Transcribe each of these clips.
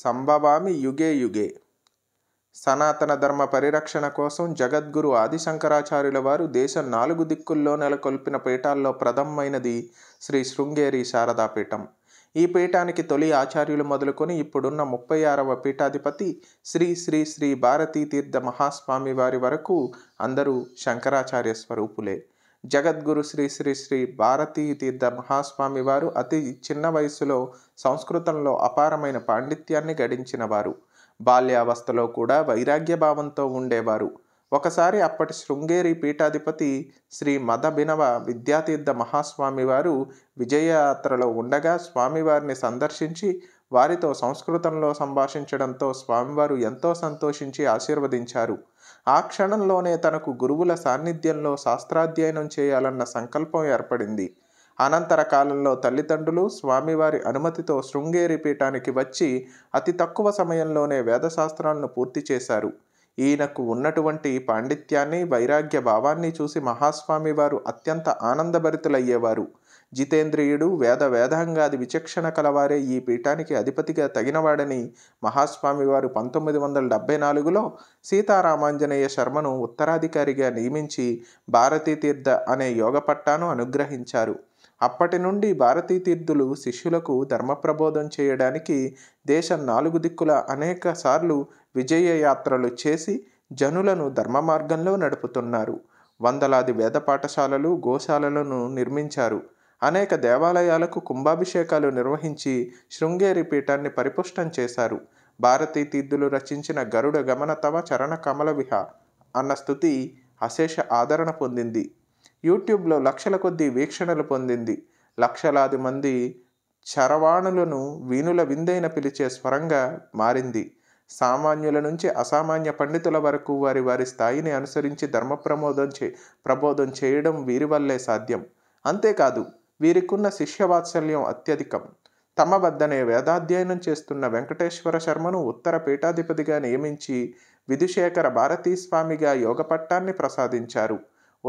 సంభవామి యుగే యుగే సనాతన ధర్మ పరిరక్షణ కోసం జగద్గురు ఆదిశంకరాచార్యుల వారు దేశం నాలుగు దిక్కుల్లో నెలకొల్పిన పీఠాల్లో ప్రథమమైనది శ్రీ శృంగేరి శారదాపీఠం ఈ పీఠానికి తొలి ఆచార్యులు మొదలుకొని ఇప్పుడున్న ముప్పై ఆరవ పీఠాధిపతి శ్రీ శ్రీ శ్రీ భారతీ తీర్థ మహాస్వామి వారి వరకు అందరూ శంకరాచార్య స్వరూపులే జగద్గురు శ్రీ శ్రీ శ్రీ భారతీ తీర్థ మహాస్వామి వారు అతి చిన్న వయసులో సంస్కృతంలో అపారమైన పాండిత్యాన్ని గడించిన వారు బాల్యావస్థలో కూడా వైరాగ్య భావంతో ఉండేవారు ఒకసారి అప్పటి శృంగేరి పీఠాధిపతి శ్రీ మదభినవ విద్యాతీర్థ మహాస్వామి వారు విజయయాత్రలో ఉండగా స్వామివారిని సందర్శించి వారితో సంస్కృతంలో సంభాషించడంతో స్వామివారు ఎంతో సంతోషించి ఆశీర్వదించారు ఆ క్షణంలోనే తనకు గురువుల సాన్నిధ్యంలో శాస్త్రాధ్యయనం చేయాలన్న సంకల్పం ఏర్పడింది అనంతర కాలంలో తల్లిదండ్రులు స్వామివారి అనుమతితో శృంగేరి పీఠానికి వచ్చి అతి తక్కువ సమయంలోనే వేదశాస్త్రాలను పూర్తి చేశారు ఈయనకు ఉన్నటువంటి పాండిత్యాన్ని వైరాగ్య భావాన్ని చూసి మహాస్వామివారు అత్యంత ఆనందభరితులయ్యేవారు జితేంద్రియుడు వేద వేదాంగాది విచక్షణ కలవారే ఈ పీఠానికి అధిపతిగా తగినవాడని మహాస్వామి వారు పంతొమ్మిది వందల డెబ్బై నాలుగులో సీతారామాంజనేయ శర్మను ఉత్తరాధికారిగా నియమించి భారతీతీర్థ అనే యోగ పట్టాను అనుగ్రహించారు అప్పటి నుండి భారతీ తీర్థులు శిష్యులకు ధర్మప్రబోధం చేయడానికి దేశ నాలుగు దిక్కుల అనేక సార్లు విజయ యాత్రలు చేసి జనులను ధర్మ మార్గంలో నడుపుతున్నారు వందలాది వేద పాఠశాలలు గోశాలలను నిర్మించారు అనేక దేవాలయాలకు కుంభాభిషేకాలు నిర్వహించి శృంగేరి పీఠాన్ని పరిపుష్టం చేశారు భారతీ తీర్థులు రచించిన గరుడ గమనతవ చరణ కమల విహ అన్న స్థుతి అశేష ఆదరణ పొందింది యూట్యూబ్లో లక్షల కొద్దీ వీక్షణలు పొందింది లక్షలాది మంది చరవాణులను వీణుల విందైన పిలిచే స్వరంగా మారింది సామాన్యుల నుంచి అసామాన్య పండితుల వరకు వారి వారి స్థాయిని అనుసరించి ధర్మ ప్రమోదం చే ప్రబోధం చేయడం వీరి వల్లే సాధ్యం అంతేకాదు వీరికున్న శిష్యవాత్సల్యం అత్యధికం తమ వద్దనే వేదాధ్యయనం చేస్తున్న వెంకటేశ్వర శర్మను ఉత్తర పీఠాధిపతిగా నియమించి విధుశేఖర భారతీ స్వామిగా యోగ పట్టాన్ని ప్రసాదించారు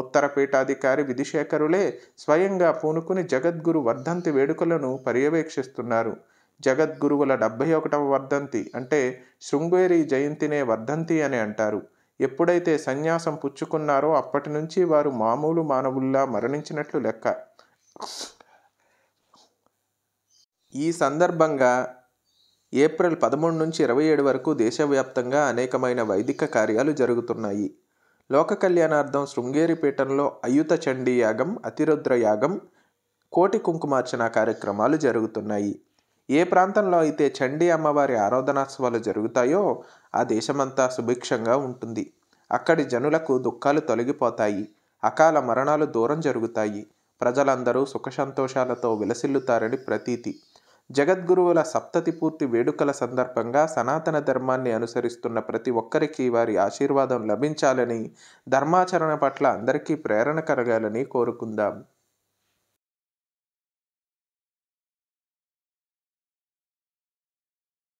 ఉత్తర పీఠాధికారి విధుశేఖరులే స్వయంగా పూనుకుని జగద్గురు వర్ధంతి వేడుకలను పర్యవేక్షిస్తున్నారు జగద్గురువుల డెబ్భై ఒకటవ వర్ధంతి అంటే శృంగేరి జయంతినే వర్ధంతి అని అంటారు ఎప్పుడైతే సన్యాసం పుచ్చుకున్నారో అప్పటి నుంచి వారు మామూలు మానవుల్లా మరణించినట్లు లెక్క ఈ సందర్భంగా ఏప్రిల్ పదమూడు నుంచి ఇరవై ఏడు వరకు దేశవ్యాప్తంగా అనేకమైన వైదిక కార్యాలు జరుగుతున్నాయి లోక కళ్యాణార్థం శృంగేరి అయుత చండీ యాగం అతిరుద్ర యాగం కోటి కుంకుమార్చన కార్యక్రమాలు జరుగుతున్నాయి ఏ ప్రాంతంలో అయితే చండీ అమ్మవారి ఆరాధనోత్సవాలు జరుగుతాయో ఆ దేశమంతా సుభిక్షంగా ఉంటుంది అక్కడి జనులకు దుఃఖాలు తొలగిపోతాయి అకాల మరణాలు దూరం జరుగుతాయి ప్రజలందరూ సుఖసంతోషాలతో విలసిల్లుతారని ప్రతీతి జగద్గురువుల సప్తతి పూర్తి వేడుకల సందర్భంగా సనాతన ధర్మాన్ని అనుసరిస్తున్న ప్రతి ఒక్కరికి వారి ఆశీర్వాదం లభించాలని ధర్మాచరణ పట్ల అందరికీ ప్రేరణ కలగాలని కోరుకుందాం